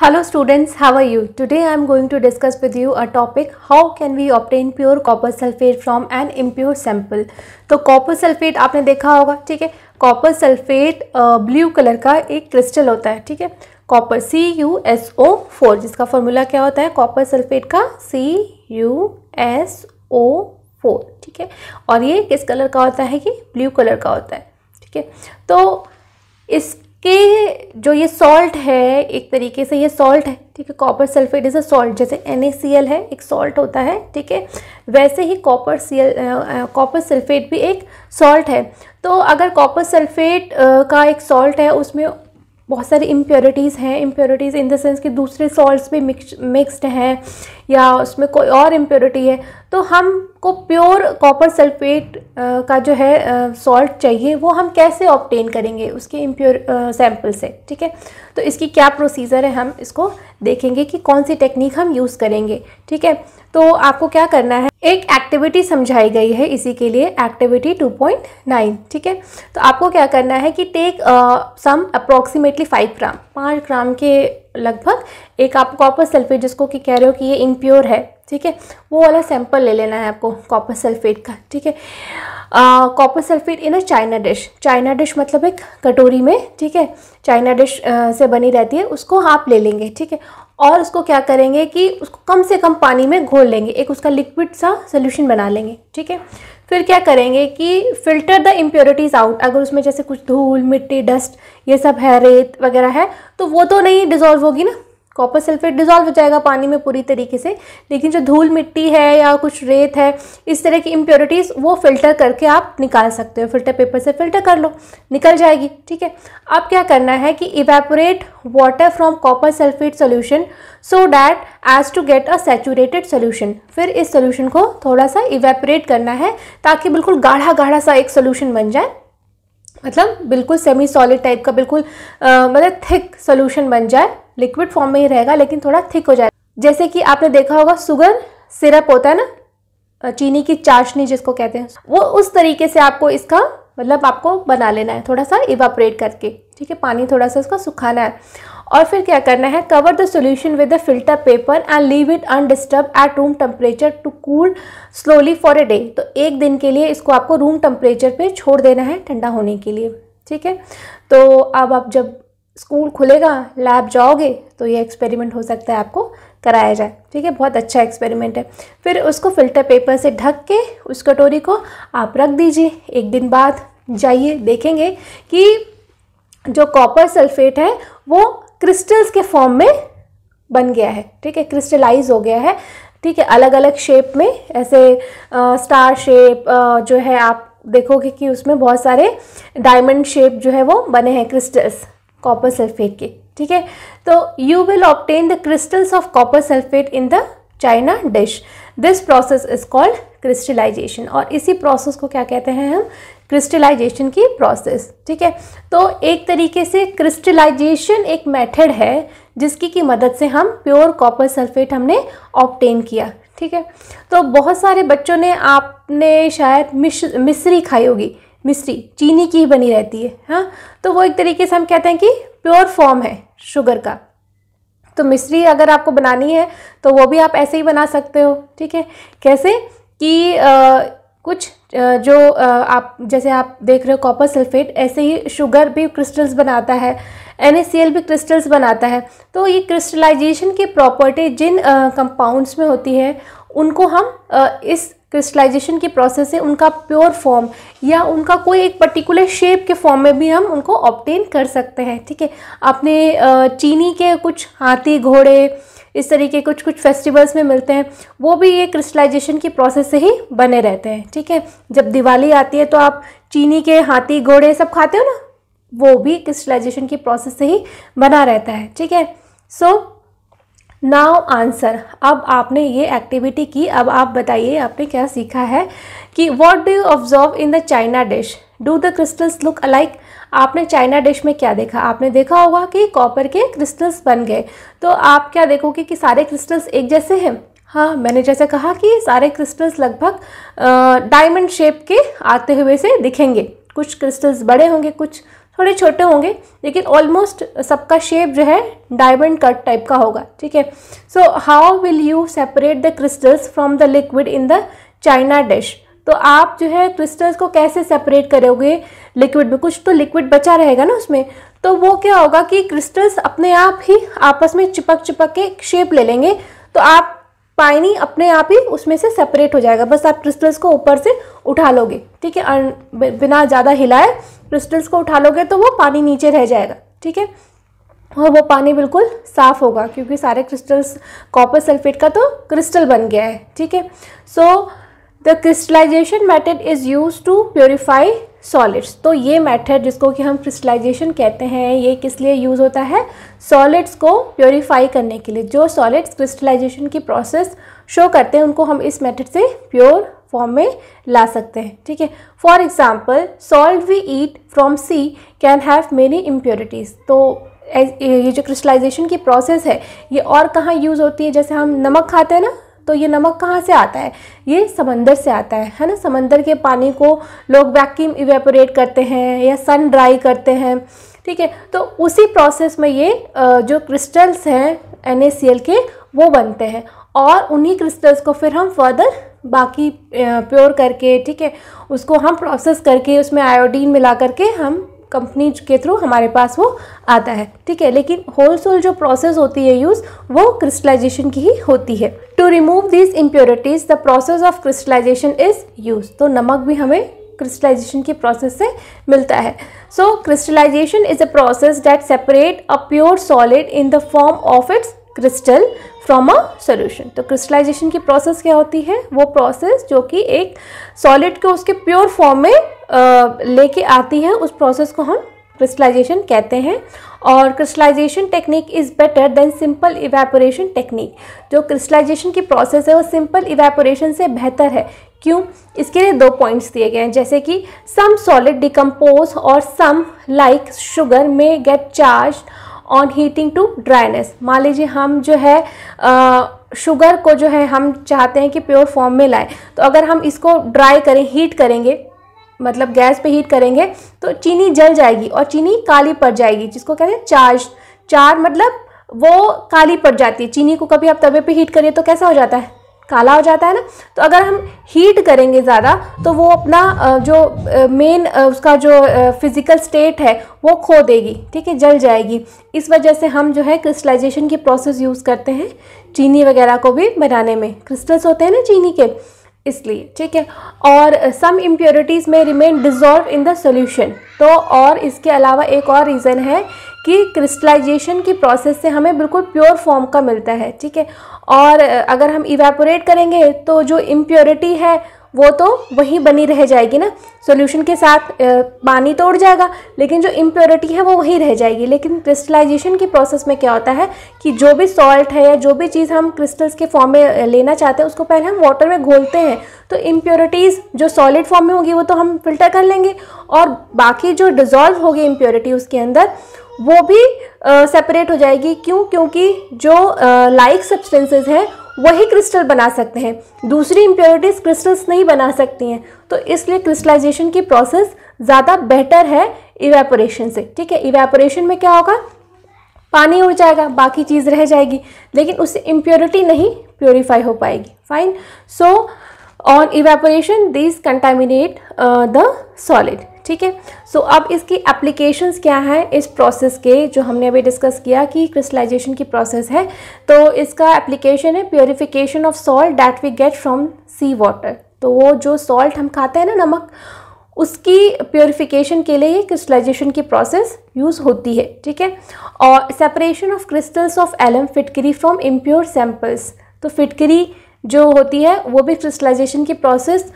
Hello students, how are you? Today I am going to discuss with you a topic how can we obtain pure copper sulfate from an impure sample. तो copper sulfate aapne dekha hoga theek hai copper sulfate uh, blue color ka ek crystal hota hai theek hai copper C U S O four जिसका formula क्या होता है copper sulfate का C U S O four ठीक है और ये किस कलर का होता है कि ब्लू कलर का होता है ठीक है तो इस कि जो ये सॉल्ट है एक तरीके से ये सॉल्ट है ठीक है copper sulphate is a salt जैसे एन है एक सॉल्ट होता है ठीक है वैसे ही कॉपर सीएल कॉपर सल्फेट भी एक सॉल्ट है तो अगर कॉपर सल्फेट का एक सॉल्ट है उसमें बहुत सारी इम्प्योरिटीज़ हैं इम्प्योरिटीज़ इन द सेंस कि दूसरे सॉल्ट्स भी मिक्स मिक्सड हैं या उसमें कोई और इम्प्योरिटी है तो हमको प्योर कॉपर सल्फेट का जो है सॉल्ट चाहिए वो हम कैसे ऑप्टेन करेंगे उसके इम्प्योर सैम्पल से ठीक है तो इसकी क्या प्रोसीजर है हम इसको देखेंगे कि कौन सी टेक्निक हम यूज़ करेंगे ठीक है तो आपको क्या करना है एक एक्टिविटी समझाई गई है इसी के लिए एक्टिविटी 2.9 ठीक है तो आपको क्या करना है कि take some approximately five gram पाँच ग्राम के लगभग एक आप कॉपर सल्फेट जिसको कि कह रहे हो कि ये इम्प्योर है ठीक है वो वाला सैंपल ले लेना है आपको कॉपर सल्फेट का ठीक है copper sulphate in a china dish china dish मतलब एक कटोरी में ठीक है चाइना डिश से बनी रहती है उसको आप ले लेंगे ठीक है और उसको क्या करेंगे कि उसको कम से कम पानी में घोल लेंगे एक उसका लिक्विड सा सोल्यूशन बना लेंगे ठीक है फिर क्या करेंगे कि फ़िल्टर द इम्प्योरिटीज़ आउट अगर उसमें जैसे कुछ धूल मिट्टी डस्ट ये सब है रेत वगैरह है तो वो तो नहीं डिज़ोल्व होगी ना कॉपर सल्फेट डिजॉल्व हो जाएगा पानी में पूरी तरीके से लेकिन जो धूल मिट्टी है या कुछ रेत है इस तरह की इम्प्योरिटीज़ वो फिल्टर करके आप निकाल सकते हो फिल्टर पेपर से फिल्टर कर लो निकल जाएगी ठीक है अब क्या करना है कि evaporate water from copper sulphate solution so that as to get a saturated solution फिर इस सोल्यूशन को थोड़ा सा इवेपोरेट करना है ताकि बिल्कुल गाढ़ा गाढ़ा सा एक सोल्यूशन बन जाए मतलब बिल्कुल सेमी सॉलिड टाइप का बिल्कुल मतलब थिक सोल्यूशन बन जाए लिक्विड फॉर्म में ही रहेगा लेकिन थोड़ा थिक हो जाए जैसे कि आपने देखा होगा सुगर सिरप होता है ना चीनी की चाशनी जिसको कहते हैं वो उस तरीके से आपको इसका मतलब आपको बना लेना है थोड़ा सा इवापरेट करके ठीक है पानी थोड़ा सा इसका सुखाना है और फिर क्या करना है cover the solution with a filter paper and leave it undisturbed at room temperature to cool slowly for a day तो एक दिन के लिए इसको आपको रूम टेम्परेचर पे छोड़ देना है ठंडा होने के लिए ठीक है तो अब आप जब स्कूल खुलेगा लैब जाओगे तो ये एक्सपेरिमेंट हो सकता है आपको कराया जाए ठीक है बहुत अच्छा एक्सपेरिमेंट है फिर उसको फिल्टर पेपर से ढक के उस कटोरी को आप रख दीजिए एक दिन बाद जाइए देखेंगे कि जो कॉपर सल्फेट है वो क्रिस्टल्स के फॉर्म में बन गया है ठीक है क्रिस्टलाइज हो गया है ठीक है अलग अलग शेप में ऐसे आ, स्टार शेप आ, जो है आप देखोगे कि उसमें बहुत सारे डायमंड शेप जो है वो बने हैं क्रिस्टल्स कॉपर सल्फेट के ठीक है तो you will obtain the crystals of copper sulphate in the china dish this process is called crystallisation और इसी प्रोसेस को क्या कहते हैं हम क्रिस्टलाइजेशन की प्रोसेस ठीक है तो एक तरीके से क्रिस्टलाइजेशन एक मेथड है जिसकी की मदद से हम प्योर कॉपर सल्फेट हमने ऑप्टेन किया ठीक है तो बहुत सारे बच्चों ने आपने शायद मिश मिश्री खाई होगी मिश्री चीनी की ही बनी रहती है हाँ तो वो एक तरीके से हम कहते हैं कि प्योर फॉर्म है शुगर का तो मिश्री अगर आपको बनानी है तो वो भी आप ऐसे ही बना सकते हो ठीक है कैसे कि आ, कुछ जो आप जैसे आप देख रहे हो कॉपर सल्फेट ऐसे ही शुगर भी क्रिस्टल्स बनाता है एन भी क्रिस्टल्स बनाता है तो ये क्रिस्टलाइजेशन की प्रॉपर्टी जिन कंपाउंड्स में होती है उनको हम इस क्रिस्टलाइजेशन की प्रोसेस से उनका प्योर फॉर्म या उनका कोई एक पर्टिकुलर शेप के फॉर्म में भी हम उनको ऑप्टेन कर सकते हैं ठीक है आपने चीनी के कुछ हाथी घोड़े इस तरीके कुछ कुछ फेस्टिवल्स में मिलते हैं वो भी ये क्रिस्टलाइजेशन की प्रोसेस से ही बने रहते हैं ठीक है जब दिवाली आती है तो आप चीनी के हाथी घोड़े सब खाते हो ना वो भी क्रिस्टलाइजेशन की प्रोसेस से ही बना रहता है ठीक है सो नाउ आंसर अब आपने ये एक्टिविटी की अब आप बताइए आपने क्या सीखा है कि what do you observe in the china dish do the crystals look alike आपने चाइना डिश में क्या देखा आपने देखा होगा कि कॉपर के क्रिस्टल्स बन गए तो आप क्या देखोगे कि सारे क्रिस्टल्स एक जैसे हैं हाँ मैंने जैसे कहा कि सारे क्रिस्टल्स लगभग डायमंड शेप के आते हुए से दिखेंगे कुछ क्रिस्टल्स बड़े होंगे कुछ थोड़े छोटे होंगे लेकिन ऑलमोस्ट सबका शेप जो है डायमंड कट टाइप का होगा ठीक है so how will you separate the crystals from the liquid in the china dish तो आप जो है क्रिस्टल्स को कैसे सेपरेट करोगे लिक्विड में कुछ तो लिक्विड बचा रहेगा ना उसमें तो वो क्या होगा कि क्रिस्टल्स अपने आप ही आपस में चिपक चिपक के शेप ले लेंगे तो आप पानी अपने आप ही उसमें से सेपरेट हो जाएगा बस आप क्रिस्टल्स को ऊपर से उठा लोगे ठीक है बिना ज़्यादा हिलाए क्रिस्टल्स को उठा लोगे तो वो पानी नीचे रह जाएगा ठीक है और वो पानी बिल्कुल साफ़ होगा क्योंकि सारे क्रिस्टल्स कॉपर सल्फेट का तो क्रिस्टल बन गया है ठीक है so the crystallisation method is use to purify solids तो ये मैथड जिसको कि हम क्रिस्टलाइजेशन कहते हैं ये किस लिए यूज़ होता है सॉलिड्स को प्योरीफाई करने के लिए जो सॉलिड्स क्रिस्टलाइजेशन की प्रोसेस शो करते हैं उनको हम इस मैथड से प्योर फॉर्म में ला सकते हैं ठीक है for example salt we eat from sea can have many impurities तो ये जो क्रिस्टलाइजेशन की प्रोसेस है ये और कहाँ यूज़ होती है जैसे हम नमक खाते हैं ना तो ये नमक कहाँ से आता है ये समंदर से आता है है ना समंदर के पानी को लोग वैक्यूम इवेपोरेट करते हैं या सन ड्राई करते हैं ठीक है तो उसी प्रोसेस में ये जो क्रिस्टल्स हैं एन के वो बनते हैं और उन्हीं क्रिस्टल्स को फिर हम फर्दर बाकी प्योर करके ठीक है उसको हम प्रोसेस करके उसमें आयोडीन मिला करके हम कंपनी के थ्रू हमारे पास वो आता है ठीक है लेकिन सोल जो प्रोसेस होती है यूज़ वो क्रिस्टलाइजेशन की ही होती है to remove this impurities the process of crystallisation is use तो नमक भी हमें क्रिस्टलाइजेशन के प्रोसेस से मिलता है so crystallisation is a process that separate a pure solid in the form of its crystal from a solution तो crystallisation की प्रोसेस क्या होती है वो प्रोसेस जो कि एक सॉलिड को उसके प्योर फॉर्म में लेके आती है उस प्रोसेस को हम क्रिस्टलाइजेशन कहते हैं और crystallisation technique is better than simple evaporation technique जो क्रिस्टलाइजेशन की प्रोसेस है वो सिंपल इवेपोरेशन से बेहतर है क्यों इसके लिए दो पॉइंट्स दिए गए हैं जैसे कि सम सॉलिड डिकम्पोज और some like sugar may get charge on heating to dryness मान लीजिए हम जो है आ, शुगर को जो है हम चाहते हैं कि प्योर फॉर्म में लाएं तो अगर हम इसको ड्राई करें हीट करेंगे मतलब गैस पे हीट करेंगे तो चीनी जल जाएगी और चीनी काली पड़ जाएगी जिसको कहते हैं चार्ज चार मतलब वो काली पड़ जाती है चीनी को कभी आप तवे पे हीट करिए तो कैसा हो जाता है काला हो जाता है ना तो अगर हम हीट करेंगे ज़्यादा तो वो अपना जो मेन उसका जो फिज़िकल स्टेट है वो खो देगी ठीक है जल जाएगी इस वजह से हम जो है क्रिस्टलाइजेशन की प्रोसेस यूज़ करते हैं चीनी वगैरह को भी बनाने में क्रिस्टल्स होते हैं ना चीनी के इसलिए ठीक है और some impurities may remain dissolve in the solution तो और इसके अलावा एक और रीज़न है कि क्रिस्टलाइजेशन की प्रोसेस से हमें बिल्कुल प्योर फॉर्म का मिलता है ठीक है और अगर हम इवेपोरेट करेंगे तो जो इम्प्योरिटी है वो तो वहीं बनी रह जाएगी ना सॉल्यूशन के साथ पानी तो उड़ जाएगा लेकिन जो इम्प्योरिटी है वो वहीं रह जाएगी लेकिन क्रिस्टलाइजेशन की प्रोसेस में क्या होता है कि जो भी सॉल्ट है या जो भी चीज़ हम क्रिस्टल्स के फॉर्म में लेना चाहते हैं उसको पहले हम वाटर में घोलते हैं तो इम्प्योरिटीज़ जो सॉलिड फॉर्म में होगी वो तो हम फिल्टर कर लेंगे और बाकी जो डिजॉल्व होगी इम्प्योरिटी उसके अंदर वो भी सेपरेट uh, हो जाएगी क्यों क्योंकि जो लाइक uh, सब्सटेंसेस हैं वही क्रिस्टल बना सकते हैं दूसरी इम्प्योरिटीज़ क्रिस्टल्स नहीं बना सकती हैं तो इसलिए क्रिस्टलाइजेशन की प्रोसेस ज़्यादा बेटर है इवेपोरेशन से ठीक है इवेपोरेशन में क्या होगा पानी उड़ जाएगा बाकी चीज़ रह जाएगी लेकिन उससे इम्प्योरिटी नहीं प्योरीफाई हो पाएगी fine so so, on evaporation this contaminate the solid ठीक है सो अब इसकी एप्लीकेशंस क्या हैं इस प्रोसेस के जो हमने अभी डिस्कस किया कि क्रिस्टलाइजेशन की प्रोसेस है तो इसका एप्लीकेशन है purification of salt that we get from sea water तो वो जो सॉल्ट हम खाते हैं ना नमक उसकी प्योरिफिकेशन के लिए ये क्रिस्टलाइजेशन की प्रोसेस यूज़ होती है ठीक है और separation of crystals of alum फिटकरी फ्रॉम इम्प्योर सैम्पल्स तो फिटकरी जो होती है वो भी क्रिस्टलाइजेशन की प्रोसेस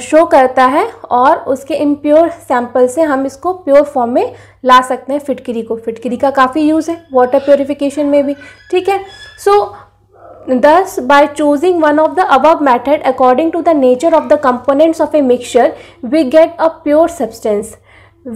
शो करता है और उसके इम्प्योर सैंपल से हम इसको प्योर फॉर्म में ला सकते हैं फिटकरी को फिटकरी का काफ़ी यूज़ है वाटर प्योरिफिकेशन में भी ठीक है so this by choosing one of the above method according to the nature of the components of a mixture we get a pure substance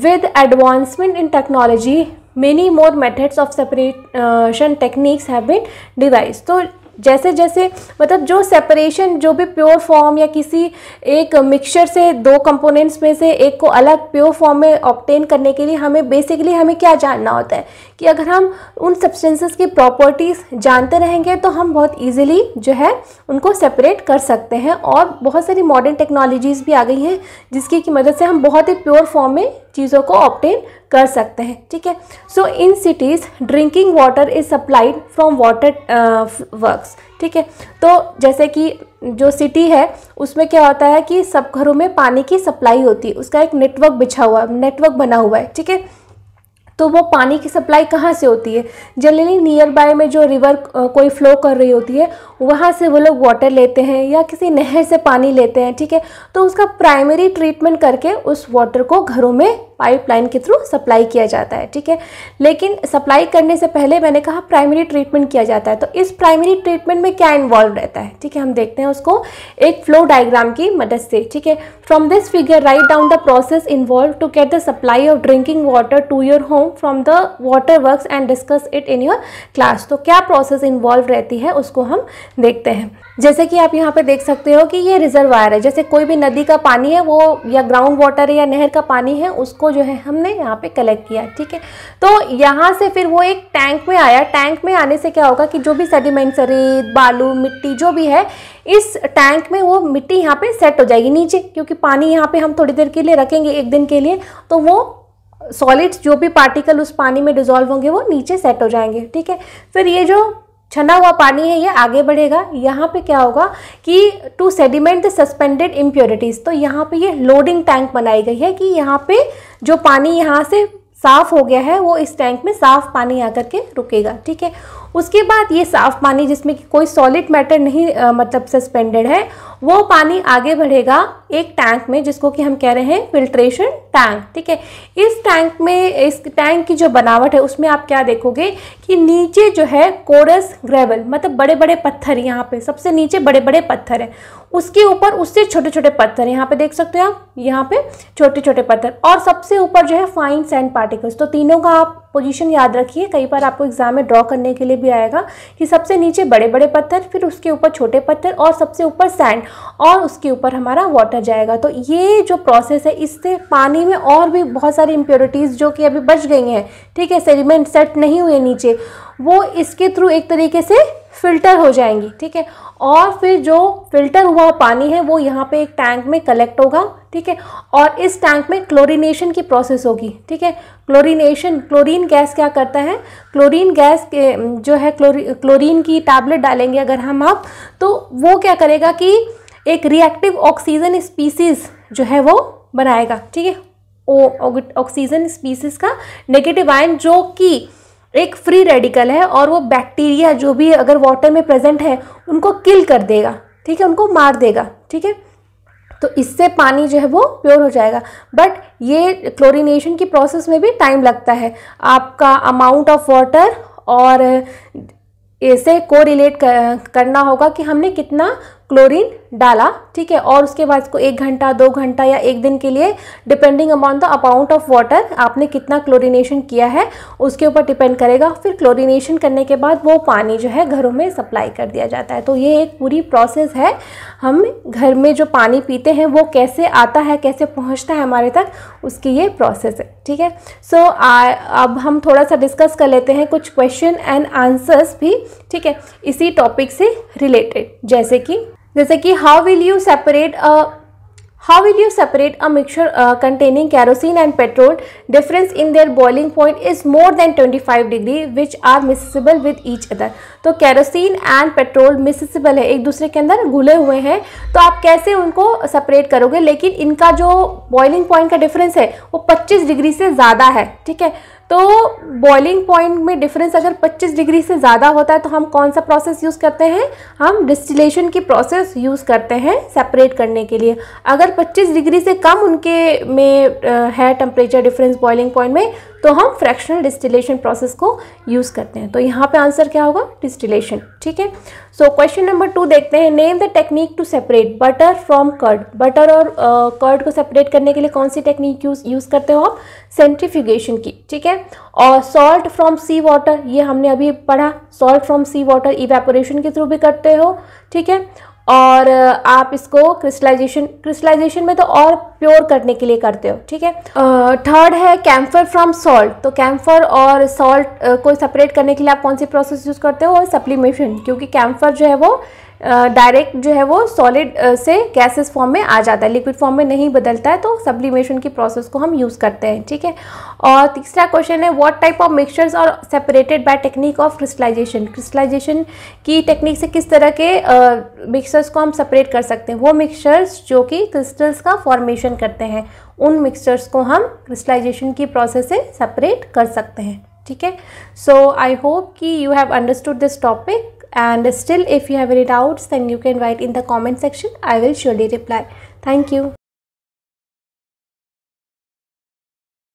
with advancement in technology many more methods of separation techniques have been devised तो जैसे जैसे मतलब जो separation जो भी pure form या किसी एक मिक्सचर से दो कंपोनेंट्स में से एक को अलग प्योर फॉर्म में ऑप्टेन करने के लिए हमें बेसिकली हमें क्या जानना होता है कि अगर हम उन सब्सटेंसेस की प्रॉपर्टीज़ जानते रहेंगे तो हम बहुत इजीली जो है उनको सेपरेट कर सकते हैं और बहुत सारी मॉडर्न टेक्नोलॉजीज़ भी आ गई हैं जिसकी की मदद से हम बहुत ही प्योर फॉर्म में चीज़ों को ऑप्टेन कर सकते हैं ठीक है so in cities drinking water is supplied from water works ठीक है तो जैसे कि जो सिटी है उसमें क्या होता है कि सब घरों में पानी की सप्लाई होती है उसका एक नेटवर्क बिछा हुआ है नेटवर्क बना हुआ है ठीक है तो वो पानी की सप्लाई कहाँ से होती है जनरली नियर बाय में जो रिवर कोई फ्लो कर रही होती है वहाँ से वो लोग वाटर लेते हैं या किसी नहर से पानी लेते हैं ठीक है तो उसका प्राइमरी ट्रीटमेंट करके उस वाटर को घरों में पाइपलाइन के थ्रू सप्लाई किया जाता है ठीक है लेकिन सप्लाई करने से पहले मैंने कहा प्राइमरी ट्रीटमेंट किया जाता है तो इस प्राइमरी ट्रीटमेंट में क्या इन्वॉल्व रहता है ठीक है हम देखते हैं उसको एक फ्लो डायग्राम की मदद से ठीक है from this figure write down the process involve to get the supply of drinking water to your home home from the water works and discuss it in your class तो क्या process involve रहती है उसको हम देखते हैं जैसे कि आप यहाँ पे देख सकते हो कि ये रिजर्वायर है जैसे कोई भी नदी का पानी है वो या ग्राउंड वाटर है या नहर का पानी है उसको जो है हमने यहाँ पे कलेक्ट किया ठीक है तो यहाँ से फिर वो एक टैंक में आया टैंक में आने से क्या होगा कि जो भी सेडिमेंट रेत बालू मिट्टी जो भी है इस टैंक में वो मिट्टी यहाँ पे सेट हो जाएगी नीचे क्योंकि पानी यहाँ पे हम थोड़ी देर के लिए रखेंगे एक दिन के लिए तो वो सॉलिड्स जो भी पार्टिकल उस पानी में डिजोल्व होंगे वो नीचे सेट हो जाएंगे ठीक है फिर ये जो छना हुआ पानी है ये आगे बढ़ेगा यहाँ पे क्या होगा कि to sediment the suspended impurities तो यहाँ पे ये लोडिंग टैंक बनाई गई है कि यहाँ पे जो पानी यहाँ से साफ़ हो गया है वो इस टैंक में साफ़ पानी आकर के रुकेगा ठीक है उसके बाद ये साफ़ पानी जिसमें कि कोई सॉलिड मैटर नहीं आ, मतलब सस्पेंडेड है वो पानी आगे बढ़ेगा एक टैंक में जिसको कि हम कह रहे हैं फिल्ट्रेशन टैंक ठीक है इस टैंक में इस टैंक की जो बनावट है उसमें आप क्या देखोगे कि नीचे जो है कोरस ग्रेवल मतलब बड़े बड़े पत्थर यहाँ पे सबसे नीचे बड़े बड़े पत्थर है उसके ऊपर उससे छोटे छोटे पत्थर यहाँ पे देख सकते हो आप यहाँ पे छोटे छोटे पत्थर और सबसे ऊपर जो है फाइन सैंड पार्टिकल्स तो तीनों का आप पोजीशन याद रखिए कई बार आपको एग्जाम में ड्रॉ करने के लिए भी आएगा कि सबसे नीचे बड़े बड़े पत्थर फिर उसके ऊपर छोटे पत्थर और सबसे ऊपर सैंड और उसके ऊपर हमारा वाटर जाएगा तो ये जो प्रोसेस है इससे पानी में और भी बहुत सारी इम्प्योरिटीज़ जो कि अभी बच गई हैं ठीक है सेडिमेंट सेट नहीं हुए नीचे वो इसके थ्रू एक तरीके से फिल्टर हो जाएंगी ठीक है और फिर जो फिल्टर हुआ पानी है वो यहाँ पे एक टैंक में कलेक्ट होगा ठीक है और इस टैंक में क्लोरीनेशन की प्रोसेस होगी ठीक है क्लोरीनेशन क्लोरीन गैस क्या करता है क्लोरीन गैस के जो है क्लोरी क्लोरीन की टैबलेट डालेंगे अगर हम आप तो वो क्या करेगा कि एक रिएक्टिव ऑक्सीजन स्पीसीज़ जो है वो बनाएगा ठीक है ऑक्सीजन स्पीसीज का नेगेटिव आयन जो कि एक फ्री रेडिकल है और वो बैक्टीरिया जो भी अगर वाटर में प्रेजेंट है उनको किल कर देगा ठीक है उनको मार देगा ठीक है तो इससे पानी जो है वो प्योर हो जाएगा बट ये क्लोरीनेशन की प्रोसेस में भी टाइम लगता है आपका अमाउंट ऑफ वाटर और इसे को रिलेट करना होगा कि हमने कितना क्लोरीन डाला ठीक है और उसके बाद इसको एक घंटा दो घंटा या एक दिन के लिए depending amount the amount of water आपने कितना क्लोरीनेशन किया है उसके ऊपर डिपेंड करेगा फिर क्लोरीनेशन करने के बाद वो पानी जो है घरों में सप्लाई कर दिया जाता है तो ये एक पूरी प्रोसेस है हम घर में जो पानी पीते हैं वो कैसे आता है कैसे पहुँचता है हमारे तक उसकी ये प्रोसेस है ठीक है सो so, अब हम थोड़ा सा डिस्कस कर लेते हैं कुछ क्वेश्चन एंड आंसर्स भी ठीक है इसी टॉपिक से रिलेटेड जैसे कि जैसे कि how will you separate a how will you separate a mixture containing kerosene and petrol difference in their boiling point is more than 25 degree which are miscible with each other तो kerosene and petrol miscible है एक दूसरे के अंदर घुले हुए हैं तो आप कैसे उनको सेपरेट करोगे लेकिन इनका जो बॉइलिंग पॉइंट का डिफरेंस है वो 25 डिग्री से ज़्यादा है ठीक है तो बॉइलिंग पॉइंट में डिफरेंस अगर 25 डिग्री से ज़्यादा होता है तो हम कौन सा प्रोसेस यूज़ करते हैं हम डिस्टिलेशन की प्रोसेस यूज़ करते हैं सेपरेट करने के लिए अगर 25 डिग्री से कम उनके में है टेम्परेचर डिफरेंस बॉइलिंग पॉइंट में तो हम फ्रैक्शनल डिस्टिलेशन प्रोसेस को यूज़ करते हैं तो यहाँ पे आंसर क्या होगा डिस्टिलेशन ठीक है सो क्वेश्चन नंबर टू देखते हैं name the technique to separate butter from curd butter और कर्ड uh, को सेपरेट करने के लिए कौन सी टेक्निक यूज यूज़ करते हो आप सेंट्रीफ्यूगेशन की ठीक है और सॉल्ट फ्रॉम सी वाटर ये हमने अभी पढ़ा salt from sea water evaporation के थ्रू भी करते हो ठीक है और आप इसको क्रिस्टलाइजेशन क्रिस्टलाइजेशन में तो और प्योर करने के लिए करते हो ठीक है थर्ड है कैम्फर फ्रॉम सॉल्ट तो कैम्फर और सॉल्ट को सेपरेट करने के लिए आप कौन सी प्रोसेस यूज़ करते हो और सप्लीमेशन क्योंकि कैम्फर जो है वो डायरेक्ट जो है वो सॉलिड से गैसेस फॉर्म में आ जाता है लिक्विड फॉर्म में नहीं बदलता है तो सब्लिमेशन की प्रोसेस को हम यूज़ करते हैं ठीक है और तीसरा क्वेश्चन है what type of mixtures are separated by technique of crystallisation crystallisation की टेक्निक से किस तरह के मिक्सचर्स को हम सेपरेट कर सकते हैं वो मिक्सचर्स जो कि क्रिस्टल्स का फॉर्मेशन करते हैं उन मिक्सचर्स को हम क्रिस्टलाइजेशन की प्रोसेस से सेपरेट कर सकते हैं ठीक है सो आई होप कि you have understood this topic and still if you have any doubts then you can write in the comment section i will surely reply thank you